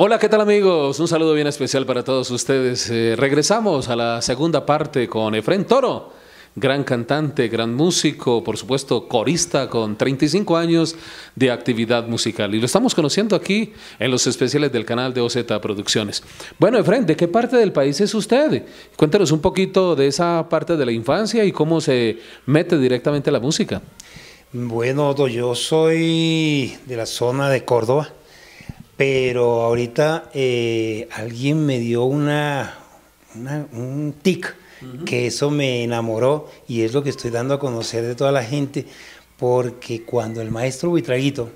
Hola, ¿qué tal amigos? Un saludo bien especial para todos ustedes. Eh, regresamos a la segunda parte con Efren Toro, gran cantante, gran músico, por supuesto corista con 35 años de actividad musical. Y lo estamos conociendo aquí en los especiales del canal de OZ Producciones. Bueno, Efren, ¿de qué parte del país es usted? Cuéntanos un poquito de esa parte de la infancia y cómo se mete directamente a la música. Bueno, yo soy de la zona de Córdoba pero ahorita eh, alguien me dio una, un tic que eso me enamoró y es lo que estoy dando a conocer de toda la gente, porque cuando el maestro Buitraguito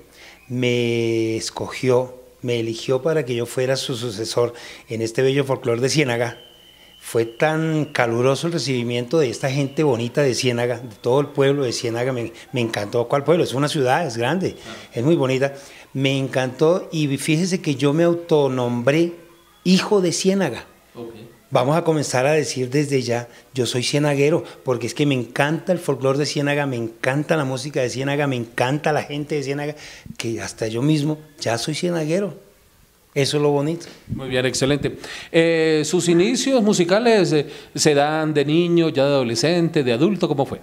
me escogió, me eligió para que yo fuera su sucesor en este bello folclore de Ciénaga, fue tan caluroso el recibimiento de esta gente bonita de Ciénaga, de todo el pueblo de Ciénaga, me, encantó. ¿Cuál pueblo? Es una ciudad, es grande, ah. es muy bonita. Me encantó y fíjese que yo me autonombré hijo de Ciénaga. Vamos a comenzar a decir desde ya, yo soy cienaguero, porque es que me encanta el folclore de Ciénaga, me encanta la música de Ciénaga, me encanta la gente de Ciénaga, que hasta yo mismo ya soy cienaguero. Eso es lo bonito. Muy bien, excelente. Eh, ¿Sus inicios musicales eh, se dan de niño, ya de adolescente, de adulto? ¿Cómo fue?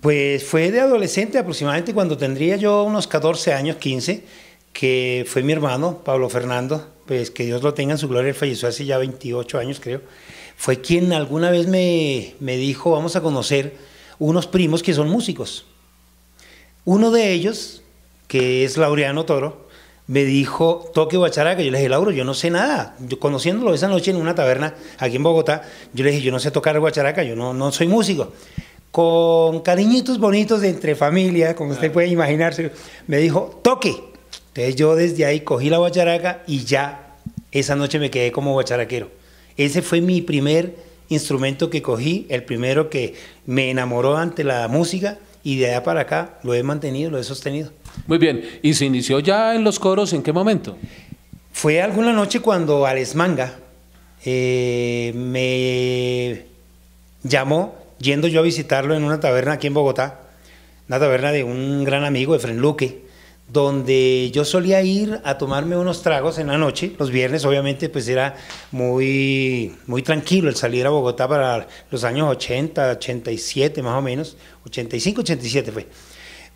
Pues fue de adolescente aproximadamente cuando tendría yo unos 14 años, 15, que fue mi hermano, Pablo Fernando, pues que Dios lo tenga en su gloria, falleció hace ya 28 años creo, fue quien alguna vez me, me dijo, vamos a conocer unos primos que son músicos. Uno de ellos, que es Laureano Toro, me dijo, toque guacharaca. Yo le dije, Lauro, yo no sé nada. Yo, conociéndolo esa noche en una taberna aquí en Bogotá, yo le dije, yo no sé tocar guacharaca, yo no, no soy músico. Con cariñitos bonitos de entre familia, como usted ah. puede imaginarse, me dijo, toque. Entonces yo desde ahí cogí la guacharaca y ya esa noche me quedé como guacharaquero. Ese fue mi primer instrumento que cogí, el primero que me enamoró ante la música y de allá para acá lo he mantenido, lo he sostenido. Muy bien, ¿y se inició ya en los coros en qué momento? Fue alguna noche cuando Alex Manga eh, me llamó, yendo yo a visitarlo en una taberna aquí en Bogotá, una taberna de un gran amigo, de Fren Luque, donde yo solía ir a tomarme unos tragos en la noche, los viernes obviamente pues era muy, muy tranquilo el salir a Bogotá para los años 80, 87 más o menos, 85, 87 fue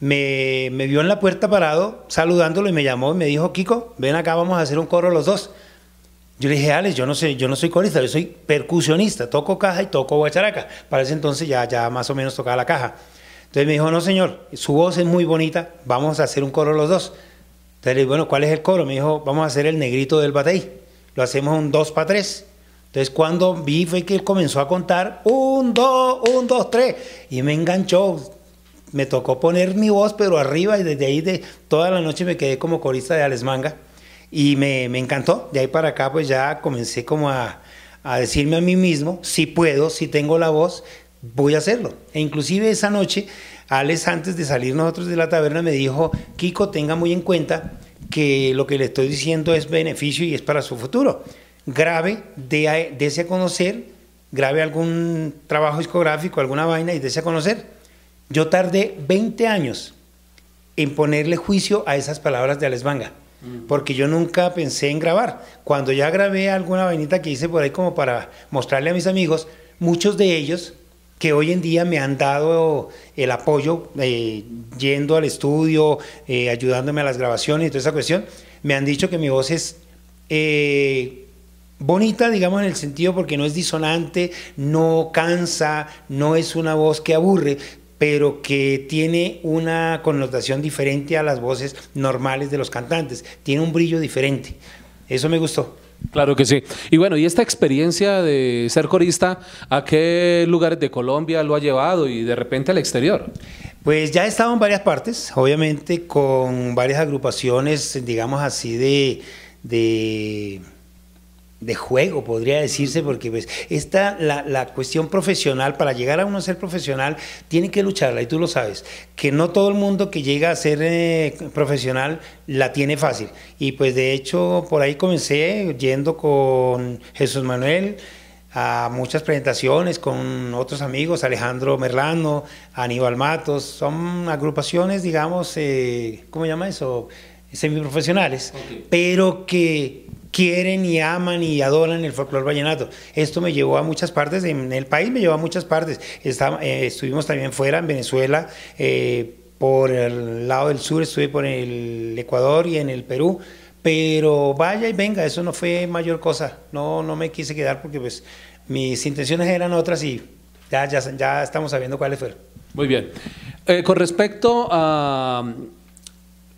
me, vio en la puerta parado saludándolo y me llamó y me dijo, Kiko, ven acá, vamos a hacer un coro los dos. Yo le dije, Alex, yo no, sé, yo no soy corista, yo soy percusionista, toco caja y toco guacharaca. Para ese entonces ya, ya más o menos tocaba la caja. Entonces me dijo, no señor, su voz es muy bonita, vamos a hacer un coro los dos. Entonces le dije, bueno, ¿cuál es el coro? Me dijo, vamos a hacer el negrito del bateí. Lo hacemos un dos para tres. Entonces cuando vi fue que comenzó a contar, un, dos, un, dos, tres. Y me enganchó, me tocó poner mi voz, pero arriba, y desde ahí de toda la noche me quedé como corista de Manga Y me, me encantó. De ahí para acá, pues ya comencé como a, a decirme a mí mismo, si puedo, si tengo la voz, voy a hacerlo. E inclusive esa noche, Alex antes de salir nosotros de la taberna me dijo, Kiko, tenga muy en cuenta que lo que le estoy diciendo es beneficio y es para su futuro. Grave de, a conocer, grave algún trabajo discográfico, alguna vaina y desea a conocer. Yo tardé 20 años en ponerle juicio a esas palabras de Alex Vanga, mm. porque yo nunca pensé en grabar. Cuando ya grabé alguna vainita que hice por ahí como para mostrarle a mis amigos, muchos de ellos que hoy en día me han dado el apoyo eh, yendo al estudio, eh, ayudándome a las grabaciones y toda esa cuestión, me han dicho que mi voz es eh, bonita, digamos, en el sentido porque no es disonante, no cansa, no es una voz que aburre, pero que tiene una connotación diferente a las voces normales de los cantantes, tiene un brillo diferente. Eso me gustó. Claro que sí. Y bueno, ¿y esta experiencia de ser corista a qué lugares de Colombia lo ha llevado y de repente al exterior? Pues ya he estado en varias partes, obviamente con varias agrupaciones, digamos así, de, de de juego, podría decirse, porque pues, esta, la, la, cuestión profesional, para llegar a uno a ser profesional, tiene que lucharla, y tú lo sabes, que no todo el mundo que llega a ser eh, profesional la tiene fácil. Y pues de hecho, por ahí comencé yendo con Jesús Manuel a muchas presentaciones con otros amigos, Alejandro Merlano, Aníbal Matos, son agrupaciones, digamos, eh, ¿cómo llama eso? Semiprofesionales, pero que quieren y aman y adoran el folclore vallenato. Esto me llevó a muchas partes, en el país me llevó a muchas partes. Eh, estuvimos también fuera, en Venezuela, eh, por el lado del sur, estuve por el Ecuador y en el Perú. Pero vaya y venga, eso no fue mayor cosa. No, no me quise quedar porque pues mis intenciones eran otras y ya, estamos sabiendo cuáles fueron. Muy bien. Eh, con respecto a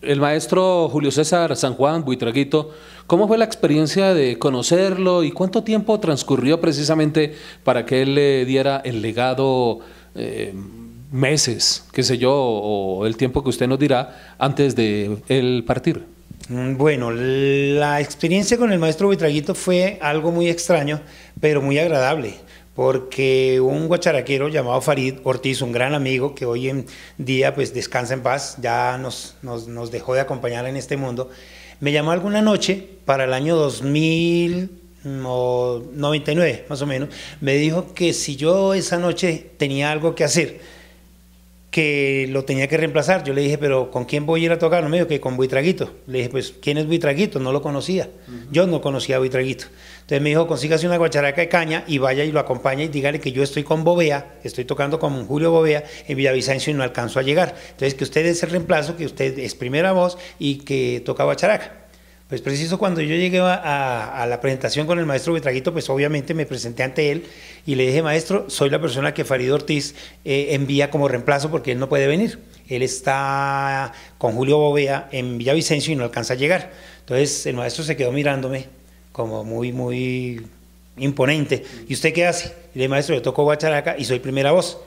el maestro Julio César San Juan Buitraguito, ¿cómo fue la experiencia de conocerlo y cuánto tiempo transcurrió precisamente para que él le diera el legado? Eh, meses, qué sé yo, o el tiempo que usted nos dirá antes de él partir. Mm, bueno, la experiencia con el maestro Buitraguito fue algo muy extraño, pero muy agradable, porque un guacharaquero llamado Farid Ortiz, un gran amigo que hoy en día pues descansa en paz, ya nos, dejó de acompañar en este mundo, me llamó alguna noche para el año 2099, más o menos, me dijo que si yo esa noche tenía algo que hacer, que lo tenía que reemplazar. Yo le dije, pero ¿con quién voy a ir a tocar? No me dijo que con Buitraguito. Le dije, pues, ¿quién es Buitraguito? No lo conocía. Yo no conocía a Buitraguito. Entonces me dijo, consígase una guacharaca de caña y vaya y lo acompaña y dígale que yo estoy con Bovea, estoy tocando con Julio Bovea en Villavicencio y no alcanzo a llegar. Entonces que usted es el reemplazo, que usted es primera voz y que toca guacharaca. Pues preciso cuando yo llegué a, la presentación con el maestro Betraguito, pues obviamente me presenté ante él y le dije, maestro, soy la persona que Farid Ortiz eh, envía como reemplazo porque él no puede venir. Él está con Julio Bovea en Villavicencio y no alcanza a llegar. Entonces el maestro se quedó mirándome como muy, muy imponente. ¿Y usted qué hace? le dije, maestro, yo toco guacharaca y soy primera voz.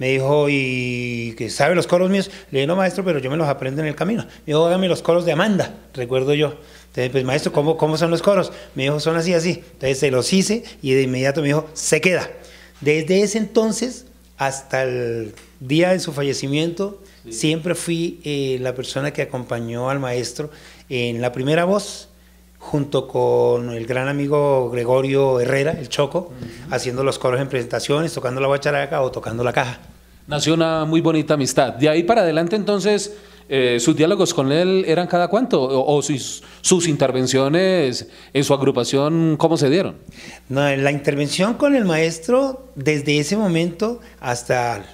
Me dijo, ¿y que sabe los coros míos? Le dije, no, maestro, pero yo me los aprendo en el camino. Me dijo, hágame los coros de Amanda, recuerdo yo. Entonces, pues, maestro, ¿cómo, ¿cómo son los coros? Me dijo, son así, así. Entonces, se los hice y de inmediato me dijo, se queda. Desde ese entonces hasta el día de su fallecimiento, siempre fui eh, la persona que acompañó al maestro en la primera voz, junto con el gran amigo Gregorio Herrera, el Choco, haciendo los coros en presentaciones, tocando la guacharaca o tocando la caja nació una muy bonita amistad. De ahí para adelante entonces... Eh, sus diálogos con él eran cada cuánto o, sus, sus, intervenciones en su agrupación, ¿cómo se dieron? No, la intervención con el maestro desde ese momento hasta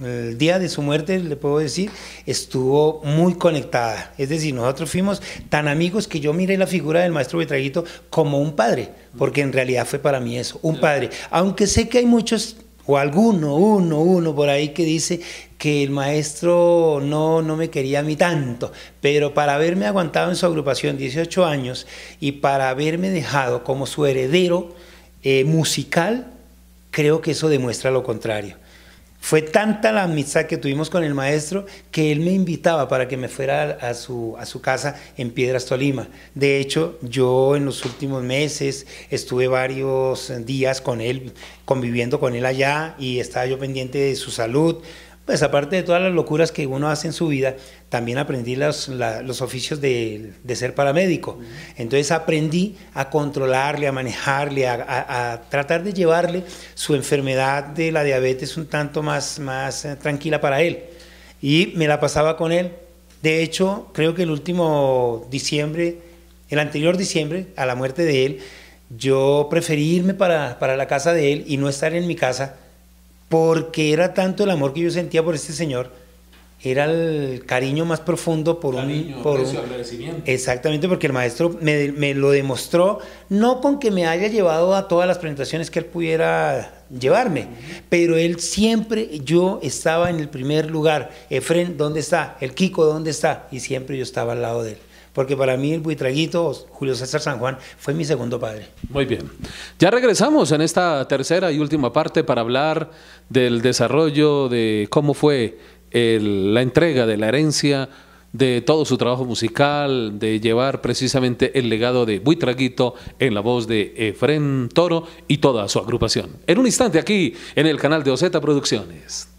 el día de su muerte, le puedo decir, estuvo muy conectada. Es decir, nosotros fuimos tan amigos que yo miré la figura del maestro Betraguito como un padre, porque en realidad fue para mí eso, un padre. Aunque sé que hay muchos o alguno, uno, uno por ahí que dice que el maestro no, no me quería a mí tanto, pero para haberme aguantado en su agrupación 18 años y para haberme dejado como su heredero eh, musical, creo que eso demuestra lo contrario. Fue tanta la amistad que tuvimos con el maestro que él me invitaba para que me fuera a, su, a su casa en Piedras Tolima. De hecho, yo en los últimos meses estuve varios días con él, conviviendo con él allá y estaba yo pendiente de su salud, pues aparte de todas las locuras que uno hace en su vida, también aprendí los, oficios de, ser paramédico. Entonces aprendí a controlarle, a manejarle, a, tratar de llevarle su enfermedad de la diabetes un tanto más, más eh, tranquila para él. Y me la pasaba con él. De hecho, creo que el último diciembre, el anterior diciembre, a la muerte de él, yo preferí irme para, para la casa de él y no estar en mi casa porque era tanto el amor que yo sentía por este señor, era el cariño más profundo por un... Por agradecimiento. Exactamente, porque el maestro me, lo demostró, no con que me haya llevado a todas las presentaciones que él pudiera llevarme, pero él siempre, yo estaba en el primer lugar, Efren, ¿dónde está? El Kiko, ¿dónde está? Y siempre yo estaba al lado de él porque para mí el buitraguito, Julio César San Juan, fue mi segundo padre. Muy bien. Ya regresamos en esta tercera y última parte para hablar del desarrollo, de cómo fue la entrega de la herencia, de todo su trabajo musical, de llevar precisamente el legado de Buitraguito en la voz de Efren Toro y toda su agrupación. En un instante aquí en el canal de Oceta Producciones.